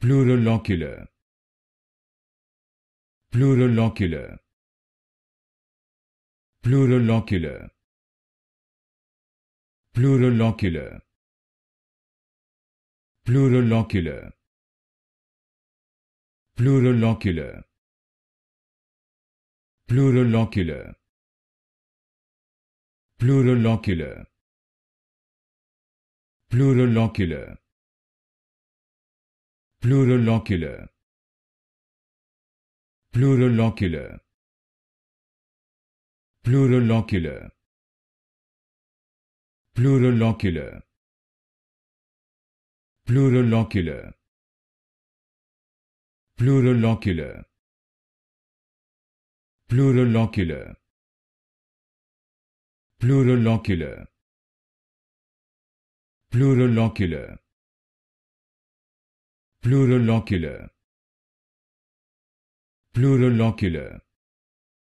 pluraluncular pluraluncular pluraluncular pluraluncular pluraluncular pluraluncular pluraluncular pluraluncular pluraluncular pluraluncular pluraluncular pluraluncular pluraluncular pluraluncular pluraluncular pluraluncular pluraluncular pluraluncular Plural plurilocular